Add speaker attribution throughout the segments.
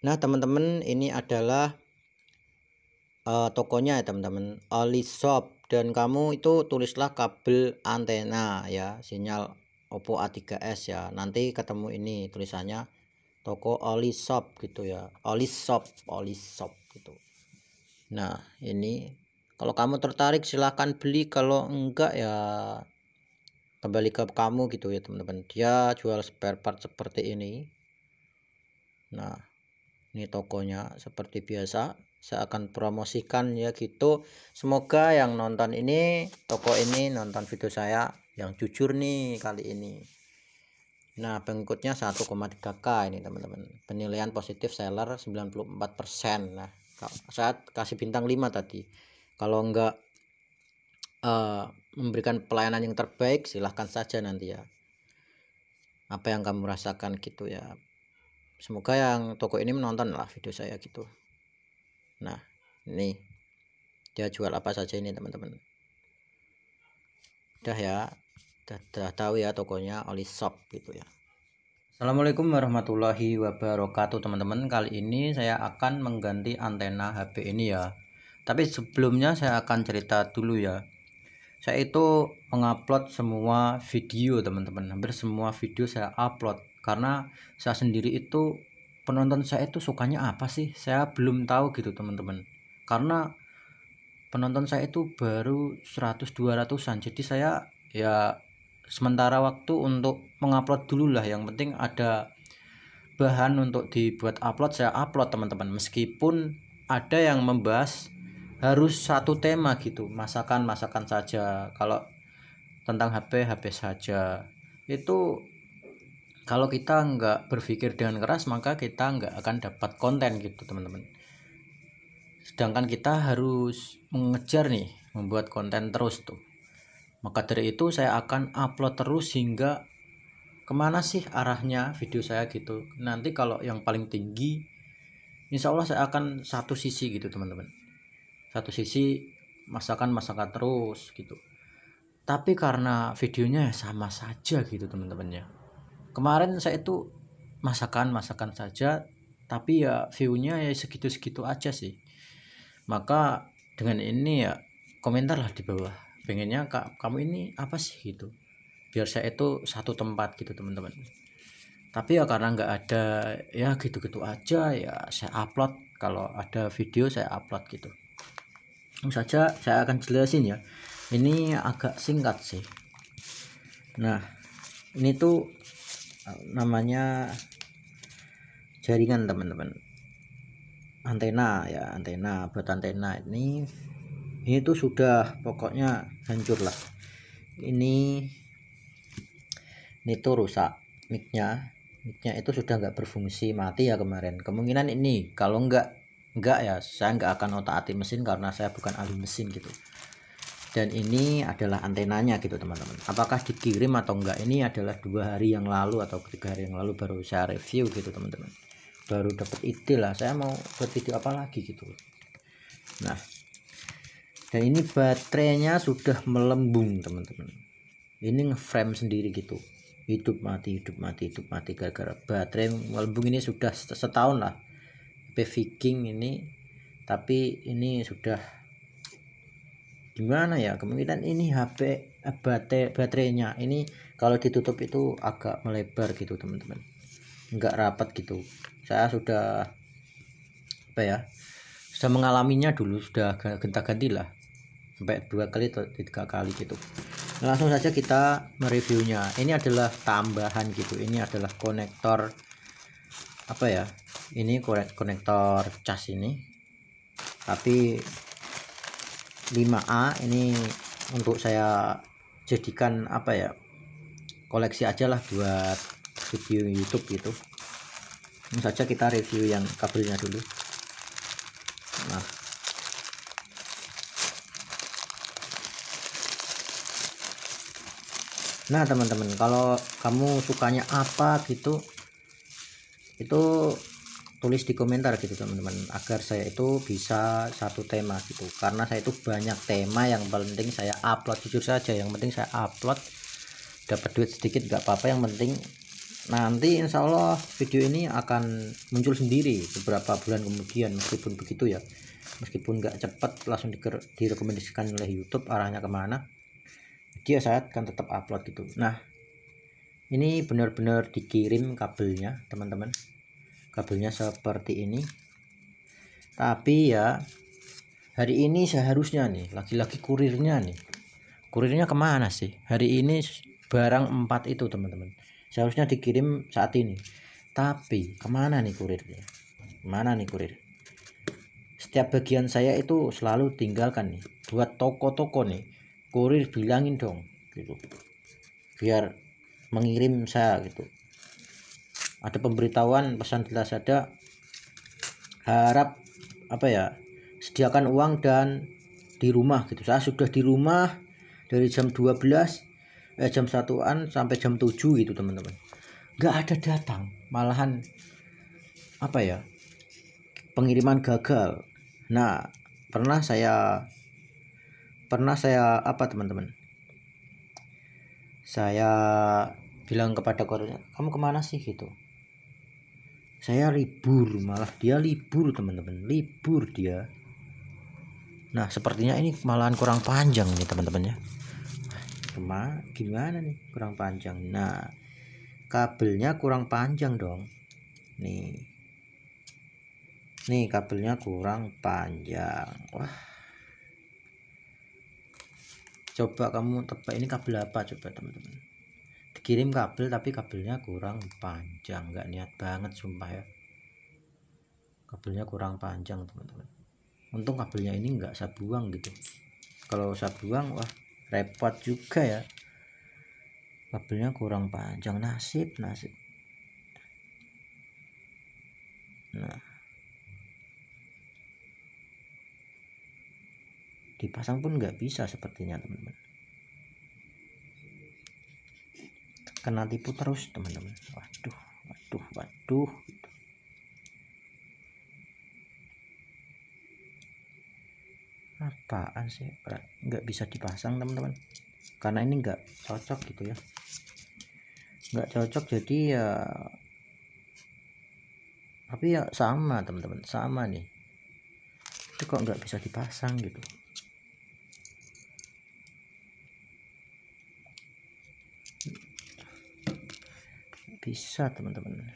Speaker 1: Nah, teman-teman, ini adalah uh, tokonya ya, teman-teman. shop dan kamu itu tulislah kabel antena ya, sinyal Oppo A3s ya. Nanti ketemu ini tulisannya toko shop gitu ya. shop Oli shop gitu. Nah, ini kalau kamu tertarik silahkan beli, kalau enggak ya kembali ke kamu gitu ya, teman-teman. Dia jual spare part seperti ini. Nah, ini tokonya seperti biasa saya akan promosikan ya gitu semoga yang nonton ini toko ini nonton video saya yang jujur nih kali ini nah pengikutnya 1,3k ini teman-teman penilaian positif seller 94% nah Saat kasih bintang 5 tadi kalau enggak uh, memberikan pelayanan yang terbaik silahkan saja nanti ya apa yang kamu rasakan gitu ya semoga yang toko ini menonton lah video saya gitu nah ini dia jual apa saja ini teman-teman udah ya udah, udah tahu ya tokonya oli shop gitu ya Assalamualaikum warahmatullahi wabarakatuh teman-teman kali ini saya akan mengganti antena HP ini ya tapi sebelumnya saya akan cerita dulu ya saya itu mengupload semua video teman-teman hampir semua video saya upload karena saya sendiri itu penonton saya itu sukanya apa sih saya belum tahu gitu teman-teman karena penonton saya itu baru 100 200-an jadi saya ya sementara waktu untuk mengupload dulu lah yang penting ada bahan untuk dibuat upload saya upload teman-teman meskipun ada yang membahas harus satu tema gitu masakan masakan saja kalau tentang HP HP saja itu kalau kita nggak berpikir dengan keras maka kita nggak akan dapat konten gitu teman-teman sedangkan kita harus mengejar nih membuat konten terus tuh maka dari itu saya akan upload terus hingga kemana sih arahnya video saya gitu nanti kalau yang paling tinggi insya Allah saya akan satu sisi gitu teman-teman satu sisi masakan masakan terus gitu tapi karena videonya sama saja gitu teman-temannya kemarin saya itu masakan-masakan saja tapi ya viewnya ya segitu-segitu aja sih maka dengan ini ya komentarlah di bawah pengennya kak kamu ini apa sih gitu biar saya itu satu tempat gitu teman-teman tapi ya karena nggak ada ya gitu-gitu aja ya saya upload kalau ada video saya upload gitu saja saya akan jelasin ya ini agak singkat sih nah ini tuh namanya jaringan teman-teman antena ya antena buat antena ini ini tuh sudah pokoknya hancur lah ini ini tuh rusak micnya micnya itu sudah nggak berfungsi mati ya kemarin kemungkinan ini kalau nggak nggak ya saya nggak akan otak atik mesin karena saya bukan ahli mesin gitu dan ini adalah antenanya gitu teman-teman apakah dikirim atau enggak ini adalah dua hari yang lalu atau tiga hari yang lalu baru saya review gitu teman-teman baru dapat ide lah saya mau buat video apa lagi gitu nah dan ini baterainya sudah melembung teman-teman ini ngeframe sendiri gitu hidup mati hidup mati hidup mati gara-gara baterai melembung ini sudah setahun lah HP Viking ini tapi ini sudah gimana ya kemungkinan ini HP eh, baterai baterainya ini kalau ditutup itu agak melebar gitu teman-teman nggak rapat gitu saya sudah apa ya sudah mengalaminya dulu sudah genta-ganti lah sampai dua kali atau tiga kali gitu langsung saja kita mereviewnya ini adalah tambahan gitu ini adalah konektor apa ya ini konektor cas ini tapi 5A ini untuk saya jadikan apa ya koleksi aja lah buat video YouTube gitu ini saja kita review yang kabelnya dulu nah nah teman-teman kalau kamu sukanya apa gitu itu tulis di komentar gitu teman-teman agar saya itu bisa satu tema gitu karena saya itu banyak tema yang penting saya upload jujur saja yang penting saya upload dapat duit sedikit nggak apa-apa yang penting nanti insya Allah video ini akan muncul sendiri beberapa bulan kemudian meskipun begitu ya meskipun nggak cepat langsung direkomendasikan oleh YouTube arahnya kemana dia saya akan tetap upload gitu nah ini benar-benar dikirim kabelnya teman-teman kabelnya seperti ini tapi ya hari ini seharusnya nih lagi-lagi kurirnya nih kurirnya kemana sih hari ini barang 4 itu teman-teman seharusnya dikirim saat ini tapi kemana nih kurirnya mana nih kurir setiap bagian saya itu selalu tinggalkan nih buat toko-toko nih kurir bilangin dong gitu biar mengirim saya gitu ada pemberitahuan pesan di ada harap apa ya sediakan uang dan di rumah gitu saya sudah di rumah dari jam 12 eh, jam 1an sampai jam 7 gitu teman-teman nggak ada datang malahan apa ya pengiriman gagal nah pernah saya pernah saya apa teman-teman saya bilang kepada korannya kamu kemana sih gitu saya libur malah dia libur teman-teman libur dia nah sepertinya ini malahan kurang panjang nih teman-teman ya Cuma gimana nih kurang panjang nah kabelnya kurang panjang dong nih nih kabelnya kurang panjang wah coba kamu tebak ini kabel apa coba teman-teman dikirim kabel tapi kabelnya kurang panjang nggak niat banget sumpah ya kabelnya kurang panjang teman-teman untung kabelnya ini nggak saya buang gitu kalau saya buang wah repot juga ya kabelnya kurang panjang nasib nasib nah dipasang pun nggak bisa sepertinya teman-teman kena tipu terus teman-teman waduh waduh waduh apaan sih nggak bisa dipasang teman-teman karena ini nggak cocok gitu ya nggak cocok jadi ya tapi ya sama teman-teman sama nih itu kok nggak bisa dipasang gitu bisa teman-teman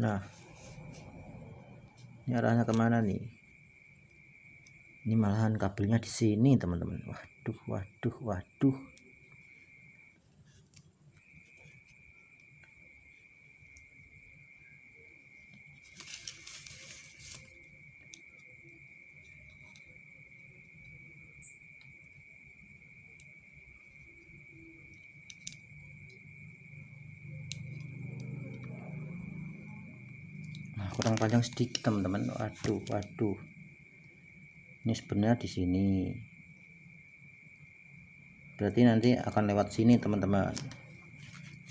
Speaker 1: nah ini arahnya kemana nih ini malahan kabelnya di sini teman-teman waduh waduh waduh kurang panjang sedikit teman-teman waduh waduh ini sebenarnya di sini berarti nanti akan lewat sini teman-teman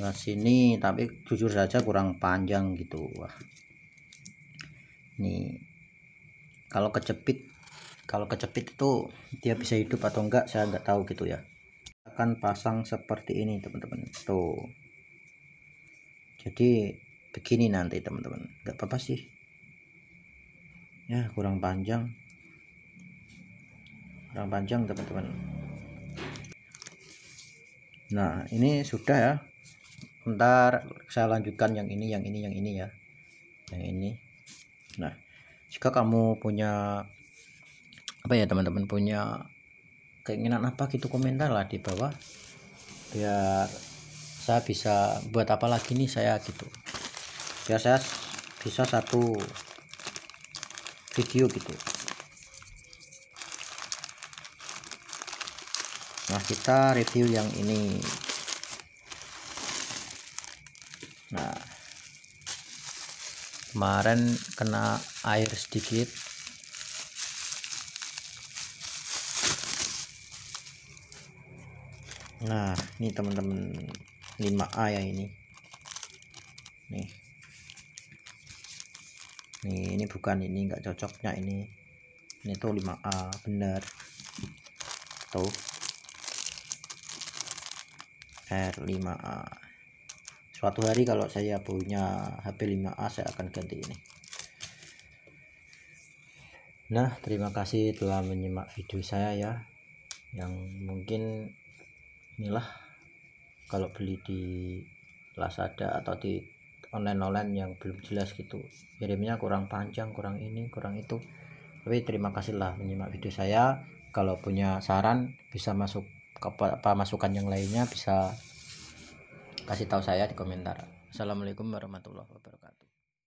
Speaker 1: lewat sini tapi jujur saja kurang panjang gitu wah ini, kalau kejepit kalau kejepit itu dia bisa hidup atau enggak saya enggak tahu gitu ya akan pasang seperti ini teman-teman tuh jadi begini nanti teman-teman nggak apa-apa sih ya kurang panjang kurang panjang teman-teman nah ini sudah ya ntar saya lanjutkan yang ini yang ini yang ini ya yang ini nah jika kamu punya apa ya teman-teman punya keinginan apa gitu komentar lah di bawah biar saya bisa buat apa lagi nih saya gitu saya bisa satu video gitu nah kita review yang ini nah kemarin kena air sedikit nah ini teman-teman 5A ya ini nih nih ini bukan ini enggak cocoknya ini ini tuh 5A bener tuh R5A suatu hari kalau saya punya HP 5A saya akan ganti ini nah terima kasih telah menyimak video saya ya yang mungkin inilah kalau beli di Lazada atau di online-online yang belum jelas gitu kirimnya kurang panjang kurang ini kurang itu tapi terima kasihlah menyimak video saya kalau punya saran bisa masuk apa, apa masukan yang lainnya bisa kasih tahu saya di komentar Assalamualaikum warahmatullahi wabarakatuh